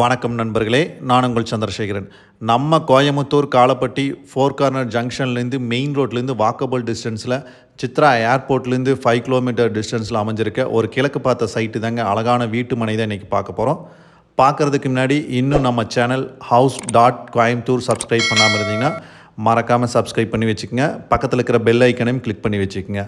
வணக்கம் நண்பர்களே நான் உங்கள் சந்திரசேகரன் நம்ம கோயம்புத்தூர் காலப்பட்டி ஃபோர் கார்னர் ஜங்ஷன்லேருந்து மெயின் ரோட்லேருந்து வாக்கபிள் டிஸ்டன்ஸில் சித்ரா ஏர்போர்ட்லேருந்து ஃபைவ் கிலோமீட்டர் டிஸ்டன்ஸில் அமைஞ்சிருக்க ஒரு கிழக்கு பார்த்த சைட்டு தாங்க அழகான வீட்டு மனை தான் இன்றைக்கி பார்க்க போகிறோம் பார்க்குறதுக்கு முன்னாடி இன்னும் நம்ம channel house dot Coimbatore subscribe பண்ணாமல் இருந்தீங்கன்னா மறக்காமல் சப்ஸ்கிரைப் பண்ணி வச்சுக்கோங்க பக்கத்தில் இருக்கிற பெல் ஐக்கனையும் கிளிக் பண்ணி வச்சுக்கோங்க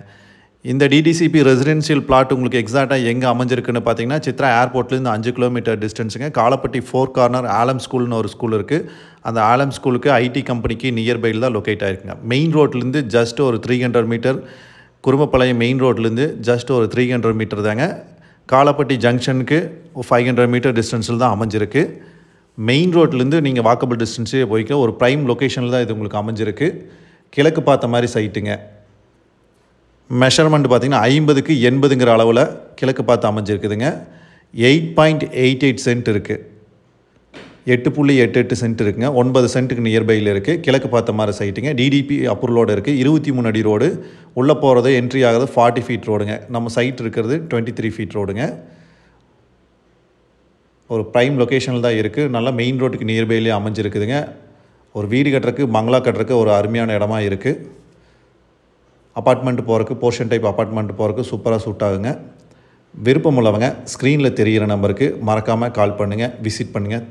இந்த டிடிசிபி ரெசிடென்ஷியல் பிளாட் உங்களுக்கு எக்ஸாக்டாக எங்கே அமைஞ்சிருக்குன்னு பார்த்தீங்கன்னா சித்ரா ஏர்போர்ட்லேருந்து அஞ்சு கிலோமீட்டர் டிஸ்டன்ஸுங்க காலப்பட்டி ஃபோர் கார்னர் ஆலம் ஸ்கூல்னு ஒரு ஸ்கூல் இருக்குது அந்த ஆலம் ஸ்கூலுக்கு ஐடி கம்பெனிக்கு நியர்பையில் தான் லொக்கேட் ஆகிருக்குங்க மெயின் ரோட்லேருந்து ஜஸ்ட் ஒரு three hundred metre Kurumapalayam main ரோட்லேருந்து ஜஸ்ட் ஒரு த்ரீ ஹண்ட்ரட் மீட்டர் தாங்க காலப்பட்டி ஜங்ஷனுக்கு ஃபைவ் ஹண்ட்ரட் மீட்டர் டிஸ்டன்ஸில் தான் அமைஞ்சிருக்கு மெயின் ரோட்லேருந்து நீங்கள் வாக்கபிள் டிஸ்டன்ஸே போய்க்க ஒரு ப்ரைம் லொக்கேஷனில் தான் இது உங்களுக்கு அமைஞ்சிருக்கு கிழக்கு பார்த்த மாதிரி சைட்டுங்க மெஷர்மெண்ட் பார்த்திங்கன்னா ஐம்பதுக்கு எண்பதுங்கிற அளவில் கிழக்கு பார்த்து அமைஞ்சிருக்குதுங்க eight point eight eight cent இருக்குது எட்டு புள்ளி எட்டு எட்டு சென்ட் இருக்குங்க ஒன்பது சென்ட்டுக்கு நியர்பையில் இருக்குது கிழக்கு பார்த்த மாதிரி சைட்டுங்க டிடிபி அப்ரூவலோடு இருக்குது இருபத்தி மூணு அடி ரோடு உள்ளே போகிறது என்ட்ரி ஆகிறது ஃபார்ட்டி ஃபீட் ரோடுங்க நம்ம சைட் இருக்கிறது டுவெண்ட்டி த்ரீ ஃபீட் ரோடுங்க ஒரு ப்ரைம் லொக்கேஷனில் தான் இருக்குது நல்லா மெயின் ரோட்டுக்கு நியர்பைலேயே அமைஞ்சிருக்குதுங்க ஒரு வீடு கட்டுறக்கு மங்களா கட்டுறக்கு ஒரு அருமையான இடமா இருக்குது அப்பார்ட்மெண்ட் போகிறக்கு போர்ஷன் டைப் அப்பார்ட்மெண்ட் போகிறக்கு சூப்பராக சூட் ஆகுங்க விருப்பம் உள்ளவங்க ஸ்க்ரீனில் தெரிகிற நம்பருக்கு மறக்காமல் கால் பண்ணுங்கள் விசிட் பண்ணுங்கள்